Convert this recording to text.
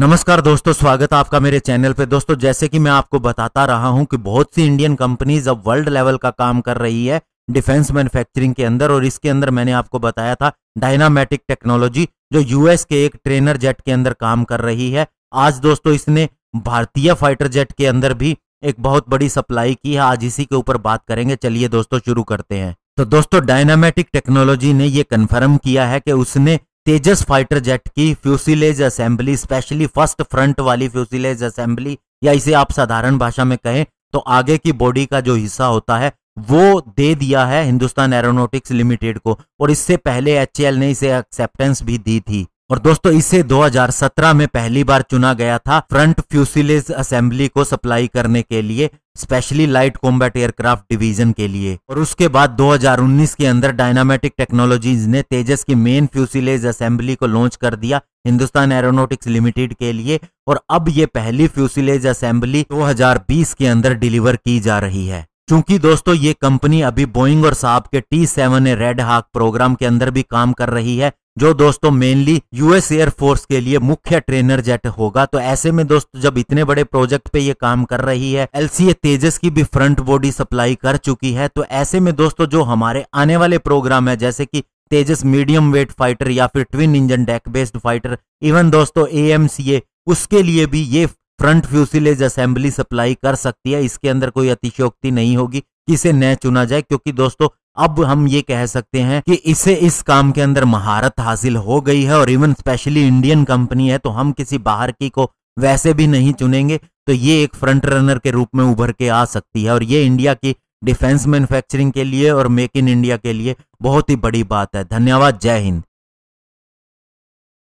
नमस्कार दोस्तों स्वागत है आपका मेरे चैनल पे दोस्तों जैसे कि मैं आपको बताता रहा हूं कि बहुत सी इंडियन कंपनीज अब वर्ल्ड लेवल का काम कर रही है डिफेंस मैन्युफैक्चरिंग के अंदर और इसके अंदर मैंने आपको बताया था डायनामेटिक टेक्नोलॉजी जो यूएस के एक ट्रेनर जेट के अंदर काम कर रही है आज दोस्तों इसने भारतीय फाइटर जेट के अंदर भी एक बहुत बड़ी सप्लाई की है आज इसी के ऊपर बात करेंगे चलिए दोस्तों शुरू करते हैं तो दोस्तों डायनामेटिक टेक्नोलॉजी ने यह कंफर्म किया है कि उसने तेजस फाइटर जेट की fuselage assembly specially first front वाली फ्यूसिलेज असेंबली या इसे आप साधारण भाषा में कहें तो आगे की बॉडी का जो हिस्सा होता है वो दे दिया है हिंदुस्तान एरोनोटिक्स लिमिटेड को और इससे पहले एच ने इसे एक्सेप्टेंस भी दी थी और दोस्तों इसे 2017 में पहली बार चुना गया था फ्रंट फ्यूसिलेज असेंबली को सप्लाई करने के लिए specially light combat aircraft division के लिए और उसके बाद 2019 के अंदर डायनामेटिक टेक्नोलॉजीज ने तेजस की मेन फ्यूसिलेज असेंबली को लॉन्च कर दिया हिंदुस्तान एरोनोटिक्स लिमिटेड के लिए और अब ये पहली फ्यूसिलेज असेंबली 2020 के अंदर डिलीवर की जा रही है चूंकि दोस्तों ये कंपनी अभी बोइंग और साहब के T seven Red Hawk program के अंदर भी काम कर रही है जो दोस्तों मेनली यूएस एयरफोर्स के लिए मुख्य ट्रेनर जेट होगा तो ऐसे में दोस्तों जब इतने बड़े प्रोजेक्ट पे ये काम कर रही है एलसीए तेजस की भी फ्रंट बॉडी सप्लाई कर चुकी है तो ऐसे में दोस्तों जो हमारे आने वाले प्रोग्राम है जैसे कि तेजस मीडियम वेट फाइटर या फिर twin engine deck based fighter even दोस्तों ए उसके लिए भी ये फ्रंट फ्यूसिलेज असेंबली सप्लाई कर सकती है इसके अंदर कोई अतिशयोक्ति नहीं होगी कि इसे न चुना जाए क्योंकि दोस्तों अब हम ये कह सकते हैं कि इसे इस काम के अंदर महारत हासिल हो गई है और इवन स्पेशली इंडियन कंपनी है तो हम किसी बाहर की को वैसे भी नहीं चुनेंगे तो ये एक फ्रंट रनर के रूप में उभर के आ सकती है और ये इंडिया की डिफेंस मैन्युफैक्चरिंग के लिए और मेक इन इंडिया के लिए बहुत ही बड़ी बात है धन्यवाद जय हिंद